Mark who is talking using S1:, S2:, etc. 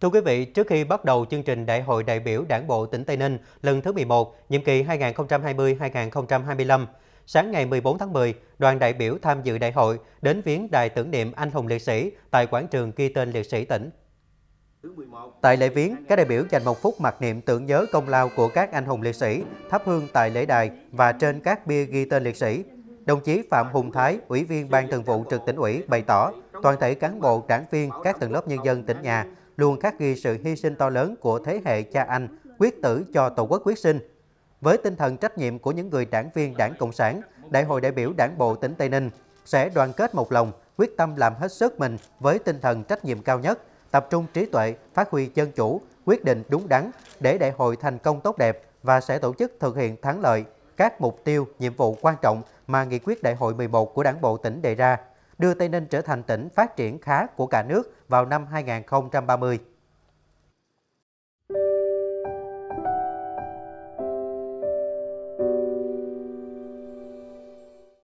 S1: Thưa quý vị, trước khi bắt đầu chương trình Đại hội đại biểu Đảng bộ tỉnh Tây Ninh lần thứ 11, nhiệm kỳ 2020-2025, sáng ngày 14 tháng 10, đoàn đại biểu tham dự đại hội đến viếng đài tưởng niệm anh hùng liệt sĩ tại quảng trường ghi tên liệt sĩ tỉnh. Tại lễ viếng, các đại biểu dành một phút mặc niệm tưởng nhớ công lao của các anh hùng liệt sĩ, thắp hương tại lễ đài và trên các bia ghi tên liệt sĩ. Đồng chí Phạm Hùng Thái, Ủy viên Ban Thường vụ Trực tỉnh ủy bày tỏ, toàn thể cán bộ, đảng viên các tầng lớp nhân dân tỉnh nhà luôn khắc ghi sự hy sinh to lớn của thế hệ cha anh, quyết tử cho Tổ quốc quyết sinh. Với tinh thần trách nhiệm của những người đảng viên Đảng Cộng sản, Đại hội đại biểu Đảng bộ tỉnh Tây Ninh sẽ đoàn kết một lòng, quyết tâm làm hết sức mình với tinh thần trách nhiệm cao nhất, tập trung trí tuệ, phát huy dân chủ, quyết định đúng đắn để đại hội thành công tốt đẹp và sẽ tổ chức thực hiện thắng lợi các mục tiêu, nhiệm vụ quan trọng mà nghị quyết đại hội 11 của Đảng bộ tỉnh đề ra đưa Tây Ninh trở thành tỉnh phát triển khá của cả nước vào năm 2030.